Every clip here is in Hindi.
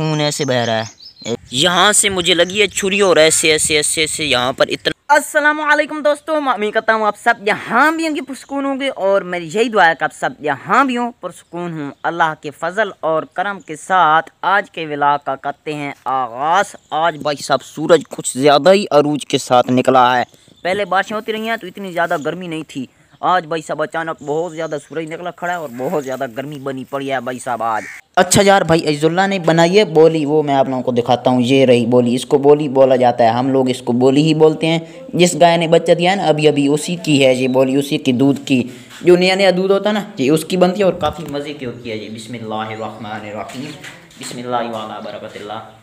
खून ऐसे बह रहा है यहाँ से मुझे लगी है छुरी और ऐसे ऐसे ऐसे ऐसे यहाँ पर इतना असलम दोस्तों मैं कहता हूँ आप सब यहाँ भी होंगे पुरस्कून होंगे और मेरी यही दुआ है कि आप सब यहाँ भी हों पुरस्कून हूँ अल्लाह के फजल और करम के साथ आज के विला का करते हैं आगाज़ आज भाई साहब सूरज कुछ ज़्यादा ही अरूज के साथ निकला है पहले बारिशें होती रही हैं तो इतनी ज़्यादा गर्मी नहीं थी आज भाई साहब अचानक बहुत ज़्यादा सूरज निकला खड़ा है और बहुत ज़्यादा गर्मी बनी पड़ी है भाई साहब आज अच्छा यार भाई अजुल्ला ने बनाई है बोली वो मैं आप लोगों को दिखाता हूँ ये रही बोली इसको बोली बोला जाता है हम लोग इसको बोली ही बोलते हैं जिस गाय ने बच्चा दिया है ना अभी अभी उसी की है ये बोली उसी की दूध की जो नया नया दूध होता है ना ये उसकी बनती है और काफ़ी मज़े की होती है ये बिसमिल्लाम बिसमिल्ला वाला बरकत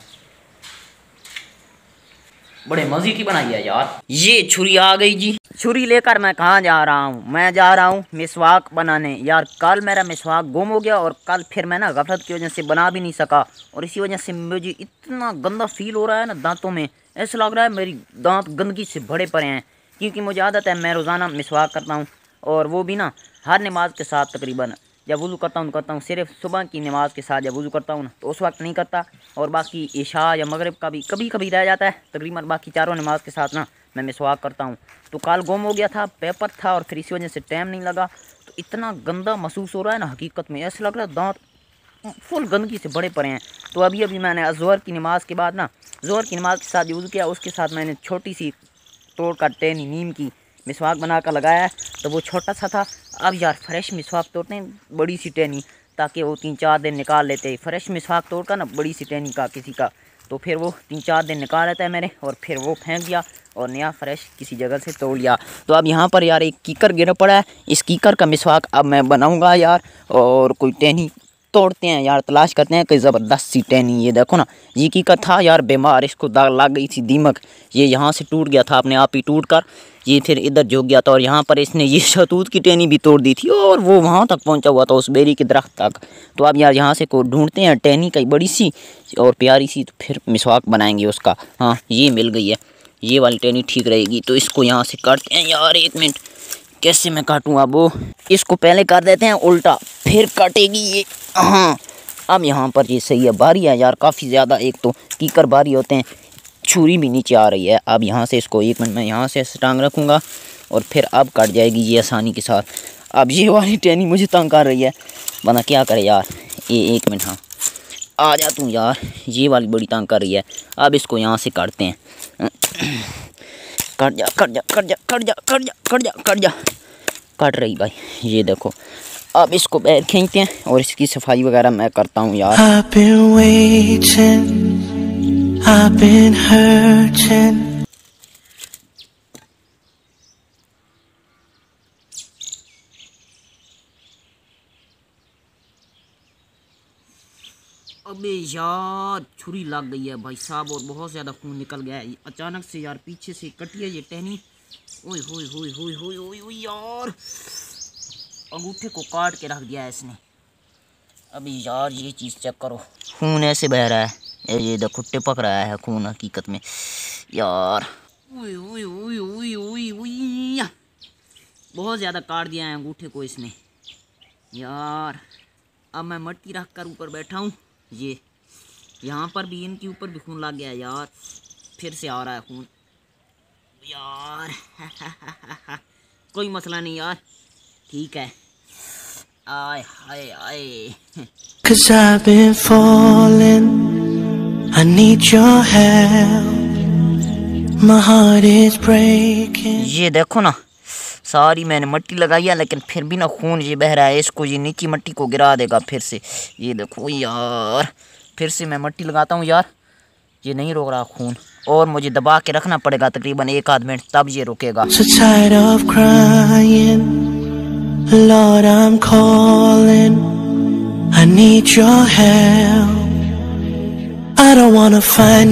बड़े मजे की बनाई है यार ये छुरी आ गई जी छुरी लेकर मैं कहाँ जा रहा हूँ मैं जा रहा हूँ मिसवाक बनाने यार कल मेरा मिसवाक गुम हो गया और कल फिर मैं ना गफलत की वजह से बना भी नहीं सका और इसी वजह से मुझे इतना गंदा फील हो रहा है ना दांतों में ऐसा लग रहा है मेरी दांत गंदगी से भरे पड़े हैं क्योंकि मुझे आदत है मैं रोज़ाना मिसवाक करता हूँ और वो भी ना हर नमाज के साथ तकरीबन जब वज़ू करता हूँ तो करता हूँ सिर्फ सुबह की नमाज़ के साथ जब वज़ू करता हूँ तो उस वक्त नहीं करता और बाकी ईशा या मगरब का भी कभी कभी रह जाता है तकरीबन बाकी चारों नमाज के साथ ना मैं मिसवाक करता हूँ तो कल गुम हो गया था पेपर था और फिर इसी वजह से टाइम नहीं लगा तो इतना गंदा महसूस हो रहा है ना हकीकत में ऐसा लग रहा है दांत फुल गंदगी से बड़े पड़े हैं तो अभी अभी मैंने अजहर की नमाज के बाद ना जोहर की नमाज के साथ यूज़ किया उसके साथ मैंने छोटी सी तोड़ का टेनी नीम की मिसवाक बना कर लगाया तो वो छोटा सा था अब यार फ्रेश मिसवाक तोड़ते हैं बड़ी सी टहनी ताकि वो तीन चार दिन निकाल लेते हैं फ्रेश मिसवाक तोड़ कर ना बड़ी सी टहनी का किसी का तो फिर वो तीन चार दिन निकाल लेता है मैंने और फिर वो फेंक दिया और नया फ्रेश किसी जगह से तोड़ लिया तो अब यहाँ पर यार एक कीकर गिर पड़ा है इस कीकर का मिसवाक अब मैं बनाऊँगा यार और कोई टहनी तोड़ते हैं यार तलाश करते हैं कहीं ज़बरदस्त सी टहनी ये देखो ना ये कीकर था यार बीमार इसको दाग लग गई थी दीमक ये यहाँ से टूट गया था अपने आप ही टूट कर ये फिर इधर झुक गया था और यहाँ पर इसने ये शतूत की टहनी भी तोड़ दी थी और वो वहाँ तक पहुँचा हुआ था उस बेरी के दरख्त तक तो अब यार यहाँ से को ढूंढते हैं टहनी कई बड़ी सी और प्यारी सी तो फिर मिसवाक बनाएंगे उसका हाँ ये मिल गई है ये वाली टहनी ठीक रहेगी तो इसको यहाँ से काटते हैं यार एक मिनट कैसे मैं काटूँ अब इसको पहले काट देते हैं उल्टा फिर काटेगी ये हाँ अब यहाँ पर ये सही है बारी है यार काफ़ी ज़्यादा एक तो कीकर बारी होते हैं छुरी भी नीचे आ रही है अब यहाँ से इसको एक मिनट में यहाँ से टांग रखूँगा और फिर अब कट जाएगी ये आसानी के साथ अब ये वाली टहनी मुझे तंग कर रही है वना क्या करे यार ये एक मिनट हाँ आ जा तू यार ये वाली बड़ी तंग कर रही है अब इसको यहाँ से काटते हैं कट जा कट जा कट जा कट जा कट जा कट जा कट जा कट रही भाई ये देखो अब इसको बैर खींचते हैं और इसकी सफाई वगैरह मैं करता हूँ यार I've been hurting. अबे यार छुरी लग गई है भाई साहब और बहुत ज़्यादा खून निकल गया है अचानक से यार पीछे से कटी है ये टहनी ओए होए होए होए होए होए होए यार अंगूठे को काट के रख दिया है इसने अभी यार ये चीज़ चेक करो खून ऐसे बह रहा है ये देखो टिपक रहा है खून हकीकत में यार उई उई उई बहुत ज़्यादा काट दिया है अंगूठे को इसने यार अब मैं मट्टी रख कर ऊपर बैठा हूँ ये यहाँ पर भी इनके ऊपर भी खून लग गया यार फिर से आ रहा है खून यार कोई मसला नहीं यार ठीक है आए हाय आए Cause I need your help My heart is breaking ये देखो ना सारी मैंने मट्टी लगाई है लेकिन फिर भी ना खून ये बह रहा है इसको ये नीचे मट्टी को गिरा देगा फिर से ये देखो यार फिर से मैं मट्टी लगाता हूँ यार ये नहीं रोक रहा खून और मुझे दबा के रखना पड़ेगा तकरीबन एक आध मिनट तब ये रुकेगा so Lord, I'm calling. I need your help. खून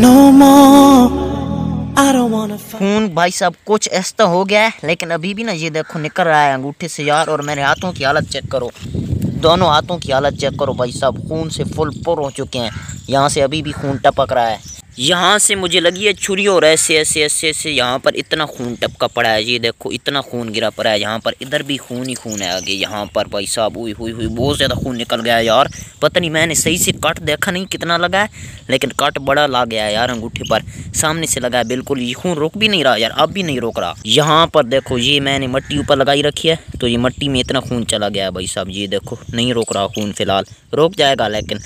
भाई साहब कुछ ऐसा तो हो गया है लेकिन अभी भी ना ये देखो निकल रहा है अंगूठे से यार और मेरे हाथों की हालत चेक करो दोनों हाथों की हालत चेक करो भाई साहब खून से फुल पुर हो चुके हैं यहाँ से अभी भी खून टपक रहा है यहाँ से मुझे लगी है छुरी और ऐसे ऐसे ऐसे ऐसे यहाँ पर इतना खून टपका पड़ा है ये देखो इतना खून गिरा पड़ा है यहाँ पर इधर भी खून ही खून है आगे यहाँ पर भाई साहब हुई हुई हुई बहुत ज़्यादा खून निकल गया है यार पता नहीं मैंने सही से कट देखा नहीं कितना लगा है लेकिन कट बड़ा ला गया है यार अंगूठे पर सामने से लगा है बिल्कुल ये खून रोक भी नहीं रहा यार अब भी नहीं रोक रहा यहाँ पर देखो ये मैंने मट्टी ऊपर लगाई रखी है तो ये मट्टी में इतना खून चला गया है भाई साहब ये देखो नहीं रोक रहा खून फिलहाल रोक जाएगा लेकिन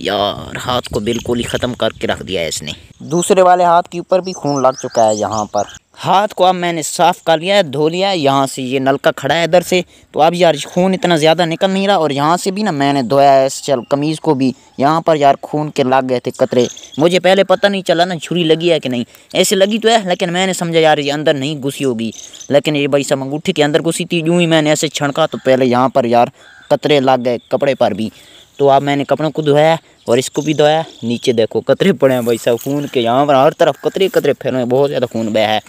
यार हाथ को बिल्कुल ही ख़त्म करके रख दिया है इसने में दूसरे वाले हाथ के ऊपर भी खून लग चुका है यहाँ पर हाथ को अब मैंने साफ़ कर लिया है धो लिया है यहाँ से ये नलका खड़ा है इधर से तो अब यार खून इतना ज़्यादा निकल नहीं रहा और यहाँ से भी ना मैंने धोया है चल कमीज़ को भी यहाँ पर यार खून के लग गए थे कतरे मुझे पहले पता नहीं चला ना छुरी लगी है कि नहीं ऐसे लगी तो है लेकिन मैंने समझा यार ये अंदर नहीं घुसी होगी लेकिन ये भाई सब अंगूठी के अंदर घुसी थी यूँ ही मैंने ऐसे छणका तो पहले यहाँ पर यार कतरे लग गए कपड़े पर भी तो अब मैंने कपड़ों को धोया और इसको भी धोया नीचे देखो कतरे पड़े हैं भाई साहब खून के यहाँ पर हर तरफ कतरे कतरे फैले हैं बहुत ज़्यादा खून बह है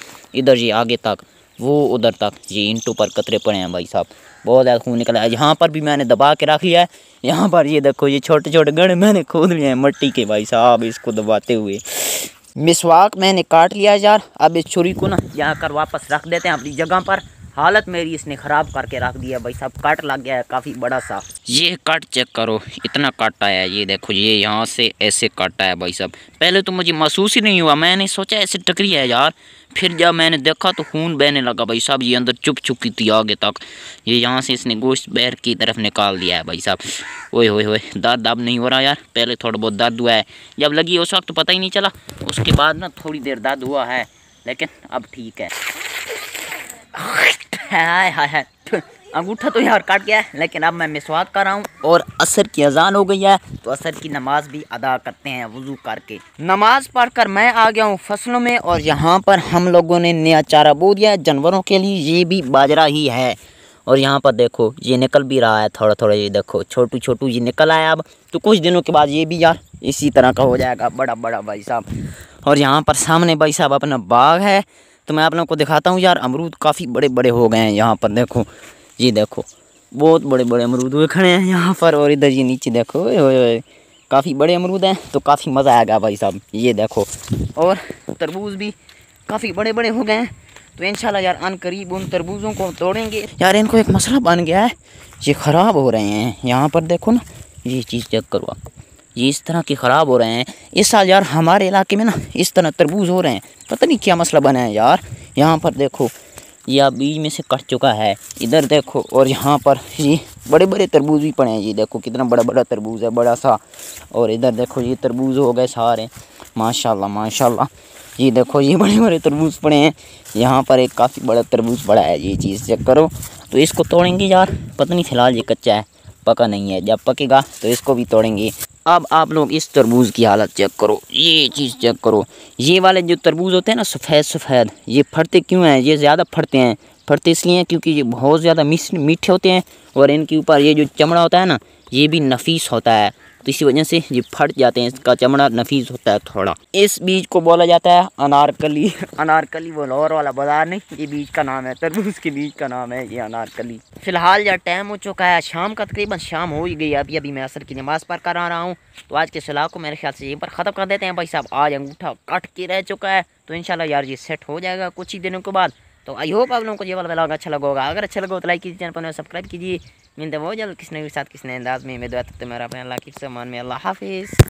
इधर जी आगे तक वो उधर तक ये इंटू पर कतरे पड़े हैं भाई साहब बहुत ज़्यादा खून निकला है यहाँ पर भी मैंने दबा के रख लिया है यहाँ पर ये देखो ये छोटे छोटे गण मैंने खोद लिए हैं मट्टी के भाई साहब इसको दबाते हुए मिसवाक मैंने काट लिया यार अब इस छुरी को ना यहाँ कर वापस रख देते हैं अपनी जगह पर हालत मेरी इसने ख़राब करके रख दिया भाई साहब कट लग गया है काफ़ी बड़ा सा ये कट चेक करो इतना कट आया है ये देखो ये यहाँ से ऐसे कट आया भाई साहब पहले तो मुझे महसूस ही नहीं हुआ मैंने सोचा ऐसे टकरी है यार फिर जब मैंने देखा तो खून बहने लगा भाई साहब ये अंदर चुप चुकी थी आगे तक ये यहाँ से इसने गोश्त बैर की तरफ निकाल दिया है भाई साहब ओए होए होए दर्द अब नहीं हो रहा यार पहले थोड़ा बहुत दर्द हुआ है जब लगी उस वक्त तो पता ही नहीं चला उसके बाद ना थोड़ी देर दर्द हुआ है लेकिन अब ठीक है हाय हाय हाय अंगूठा तो यार काट गया है लेकिन अब मैं मिसवाक कर रहा हूँ और असर की अजान हो गई है तो असर की नमाज भी अदा करते हैं वज़ू करके नमाज पढ़ कर मैं आ गया हूँ फसलों में और यहाँ पर हम लोगों ने नया चारा बो दिया है जानवरों के लिए ये भी बाजरा ही है और यहाँ पर देखो ये निकल भी रहा है थोड़ा थोड़ा ये देखो छोटू छोटू ये निकल आया अब तो कुछ दिनों के बाद ये भी यार इसी तरह का हो जाएगा बड़ा बड़ा भाई साहब और यहाँ पर सामने भाई साहब अपना बाग है तो मैं आप लोगों को दिखाता हूँ यार अमरूद काफ़ी बड़े बड़े हो गए हैं यहाँ पर देखो ये देखो बहुत बड़े बड़े अमरूद हुए खड़े हैं यहाँ पर और इधर ये नीचे देखो काफ़ी बड़े अमरूद हैं तो काफ़ी मज़ा आएगा भाई साहब ये देखो और तरबूज भी काफ़ी बड़े बड़े हो गए हैं तो इन यार अन करीब उन तरबूजों को तोड़ेंगे यार इनको एक मसला बन गया है ये ख़राब हो रहे हैं यहाँ पर देखो ना ये चीज़ चेक करो आप ये इस तरह के ख़राब हो रहे हैं इस साल यार हमारे इलाके में ना इस तरह तरबूज हो रहे हैं पता नहीं क्या मसला बना है यार यहाँ पर देखो आप बीज में से कट चुका है इधर देखो और यहाँ पर ये बड़े बड़े तरबूज भी पड़े हैं ये देखो कितना बड़ा बड़ा तरबूज है बड़ा सा और इधर देखो ये तरबूज हो गए सारे माशाल्लाह माशाल्लाह ये देखो ये बड़े बड़े तरबूज पड़े हैं यहाँ पर एक काफ़ी बड़ा तरबूज पड़ा है ये चीज़ चेक करो तो इसको तोड़ेंगे यार पता नहीं फिलहाल ये कच्चा है पका नहीं है जब पकेगा तो इसको भी तोड़ेंगे अब आप लोग इस तरबूज की हालत चेक करो ये चीज़ चेक करो ये वाले जो तरबूज होते हैं ना सफ़ेद सफ़ेद ये फटते क्यों हैं ये ज़्यादा फटते हैं फटते इसलिए हैं क्योंकि ये बहुत ज़्यादा मीठे होते हैं और इनके ऊपर ये जो चमड़ा होता है ना ये भी नफीस होता है तो इसी वजह से ये फट जाते हैं इसका चमड़ा नफीस होता है थोड़ा इस बीज को बोला जाता है अनारकली अनारकली वो लाहौर वाला बाजार नहीं ये बीज का नाम है तरबूज के बीज का नाम है ये अनारकली फ़िलहाल यार टाइम हो चुका है शाम का तकरीबन शाम हो ही गई अभी अभी मैं असर की नमाज़ पर करा रहा हूँ तो आज के सलाह को मेरे ख्याल से यहीं पर ख़त्म कर देते हैं भाई साहब आज अंगूठा कट के रह चुका है तो इन यार ये सेट हो जाएगा कुछ ही दिनों के बाद तो आई होप आप लोगों को ये वाला ब्लॉग अच्छा लगा होगा अगर अच्छा लगा तो लाइक कीजिए चैनल पर तो सब्सक्राइब कीजिए Men det var jag som satt i snön där, men jag vet att det är mer av en lucky summa än mer lahafis.